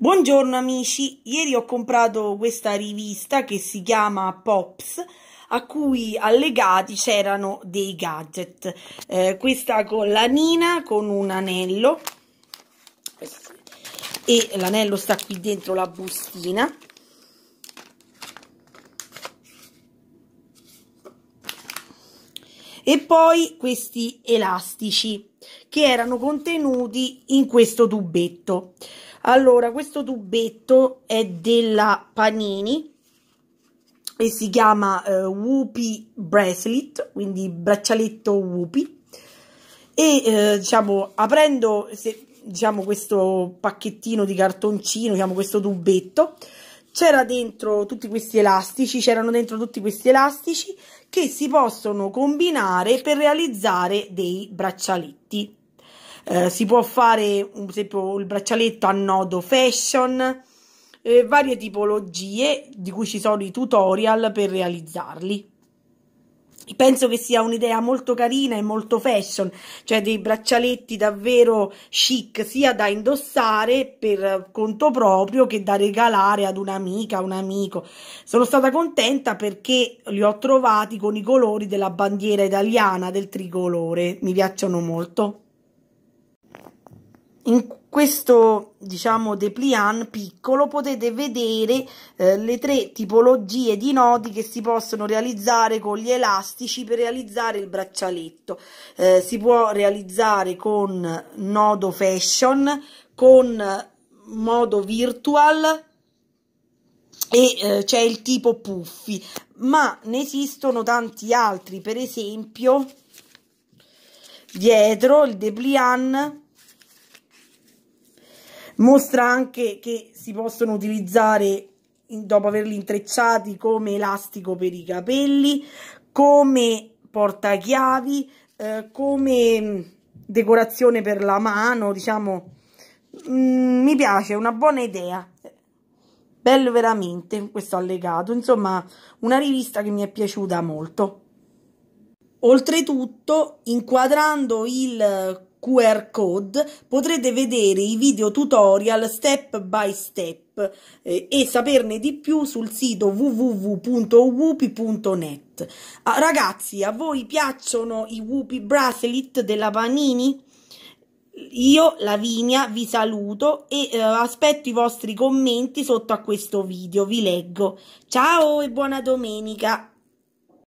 Buongiorno amici, ieri ho comprato questa rivista che si chiama Pops a cui allegati c'erano dei gadget, eh, questa collanina con un anello e l'anello sta qui dentro la bustina e poi questi elastici che erano contenuti in questo tubetto. Allora, questo tubetto è della Panini e si chiama eh, Whoopi Bracelet, quindi braccialetto Whoopi. E eh, diciamo, aprendo se, diciamo, questo pacchettino di cartoncino, diciamo questo tubetto, c'era dentro tutti questi elastici, c'erano dentro tutti questi elastici che si possono combinare per realizzare dei braccialetti. Eh, si può fare, per esempio, il braccialetto a nodo fashion, eh, varie tipologie di cui ci sono i tutorial per realizzarli penso che sia un'idea molto carina e molto fashion, cioè dei braccialetti davvero chic sia da indossare per conto proprio che da regalare ad un'amica, un amico. Sono stata contenta perché li ho trovati con i colori della bandiera italiana, del tricolore, mi piacciono molto. In questo diciamo dépliant piccolo potete vedere eh, le tre tipologie di nodi che si possono realizzare con gli elastici per realizzare il braccialetto eh, si può realizzare con nodo fashion con modo virtual e eh, c'è il tipo puffy ma ne esistono tanti altri per esempio dietro il dépliant mostra anche che si possono utilizzare dopo averli intrecciati come elastico per i capelli come portachiavi eh, come mm, decorazione per la mano diciamo mm, mi piace una buona idea bello veramente questo allegato insomma una rivista che mi è piaciuta molto oltretutto inquadrando il QR code potrete vedere i video tutorial step by step eh, e saperne di più sul sito www.wupi.net. Ah, ragazzi, a voi piacciono i Wupi bracelet della Panini? Io, Lavinia, vi saluto e eh, aspetto i vostri commenti sotto a questo video. Vi leggo. Ciao e buona domenica!